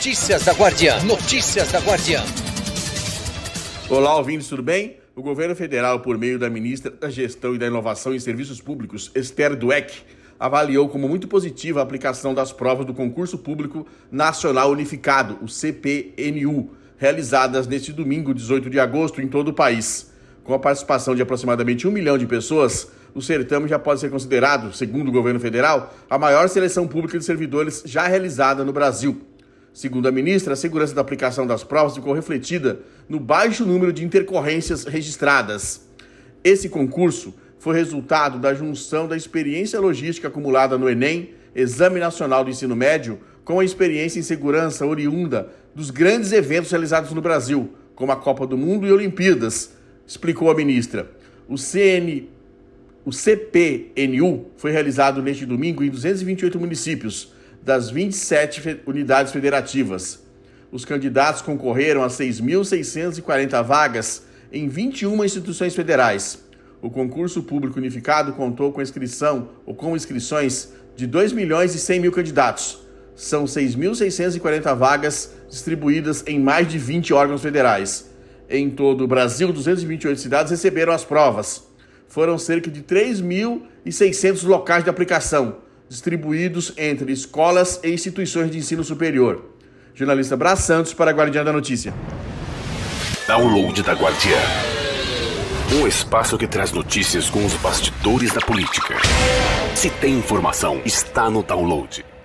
Notícias da Guardiã. Notícias da Guardiã. Olá, ouvintes, tudo bem? O governo federal, por meio da ministra da Gestão e da Inovação em Serviços Públicos, Esther Dueck, avaliou como muito positiva a aplicação das provas do Concurso Público Nacional Unificado, o CPNU, realizadas neste domingo, 18 de agosto, em todo o país. Com a participação de aproximadamente um milhão de pessoas, o certame já pode ser considerado, segundo o governo federal, a maior seleção pública de servidores já realizada no Brasil. Segundo a ministra, a segurança da aplicação das provas ficou refletida no baixo número de intercorrências registradas. Esse concurso foi resultado da junção da experiência logística acumulada no Enem, Exame Nacional do Ensino Médio, com a experiência em segurança oriunda dos grandes eventos realizados no Brasil, como a Copa do Mundo e Olimpíadas, explicou a ministra. O CN o CPNU foi realizado neste domingo em 228 municípios das 27 unidades federativas. Os candidatos concorreram a 6.640 vagas em 21 instituições federais. O concurso público unificado contou com inscrição ou com inscrições de 2 milhões e 100 mil candidatos. São 6.640 vagas distribuídas em mais de 20 órgãos federais. Em todo o Brasil, 228 cidades receberam as provas. Foram cerca de 3.600 locais de aplicação, distribuídos entre escolas e instituições de ensino superior. Jornalista Braz Santos para a Guardiã da Notícia. Download da Guardiã. Um espaço que traz notícias com os bastidores da política. Se tem informação, está no download.